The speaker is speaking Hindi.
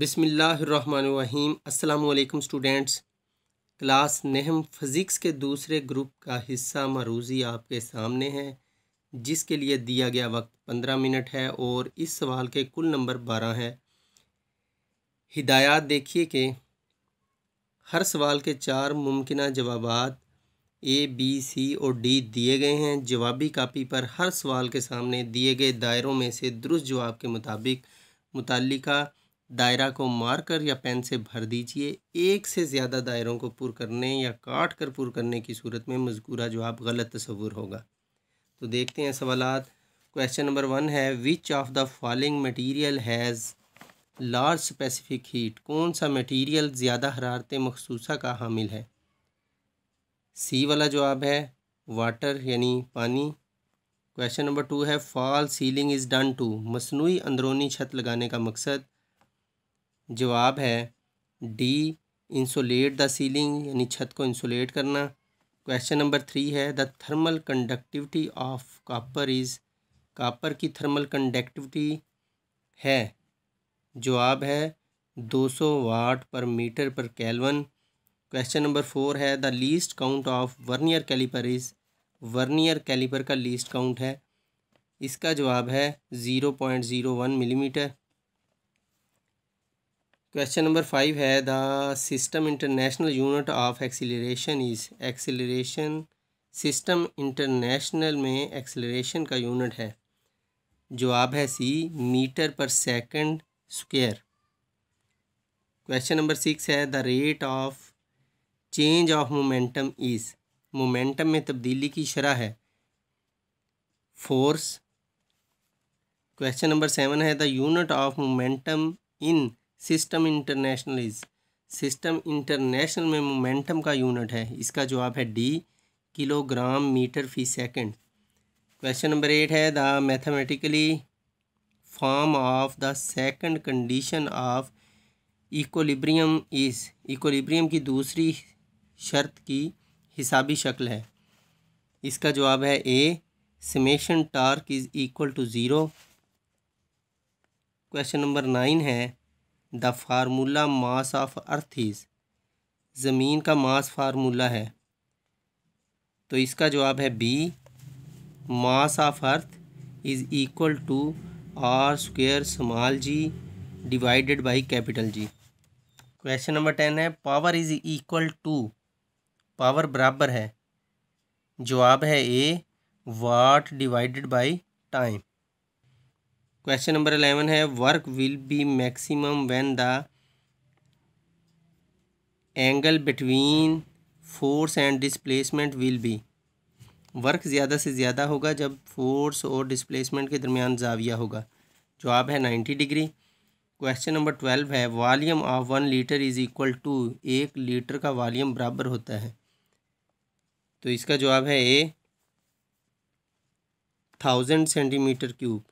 बिसमीम् अल्लाम स्टूडेंट्स क्लास नहम फ़िज़िक्स के दूसरे ग्रुप का हिस्सा मरूज़ी आपके सामने है जिसके लिए दिया गया वक्त पंद्रह मिनट है और इस सवाल के कुल नंबर बारह है हिदायत देखिए कि हर सवाल के चार मुमकिन जवाब ए बी सी और डी दिए गए हैं जवाबी कापी पर हर सवाल के सामने दिए गए दायरों में से दुरुस्त जवाब के मुताबिक मुतल दायरा को मारकर या पेन से भर दीजिए एक से ज़्यादा दायरों को पुर करने या काट कर पुर करने की सूरत में मजकूरा जवाब गलत तस्वूर होगा तो देखते हैं सवालत क्वेश्चन नंबर वन है which of the following material has large specific heat कौन सा मटीरियल ज़्यादा हरारत मखसूस का हामिल है सी वाला जवाब है वाटर यानी पानी क्वेश्चन नंबर टू है false ceiling is done to मसनू अंदरूनी छत लगाने का मकसद जवाब है डी इंसोलेट द सीलिंग यानी छत को इंसोलेट करना क्वेश्चन नंबर थ्री है the thermal conductivity of copper is copper की थर्मल कंडक्टिविटी है जवाब है 200 watt per metre per kelvin question number four है the least count of vernier calliper is vernier calliper का लीस्ट काउंट है इसका जवाब है zero point zero one question number five है the system international unit of acceleration is acceleration system international में एक्सीलरेशन का यूनिट है जवाब है C metre per second square question number six है the rate of change of momentum is momentum में तब्दीली की शरह है फोर्स क्वेश्चन नंबर सेवन है the unit of momentum in system international is system international में मोमेंटम का यूनिट है इसका जवाब है D kilogram metre per second question number eight है the mathematically form of the second condition of equilibrium is equilibrium की दूसरी शर्त की हिसाबी शक्ल है इसका जवाब है A summation torque is equal to zero question number nine है the formula mass of earth is ज़मीन का मास फार्मूला है तो इसका जवाब है B mass of earth is equal to R square small G divided by capital G question number ten है power is equal to power बराबर है जवाब है A watt divided by time question number eleven है work will B maximum when the angle between force and displacement will be work ज़्यादा से ज़्यादा होगा जब फोर्स और डिस्प्लेसमेंट के दरमियान जाविया होगा जवाब है ninety degree question number twelve है volume of one litre is equal to एक लीटर का वॉल्यूम बराबर होता है तो इसका जवाब है ए थाउजेंड सेंटीमीटर क्यूब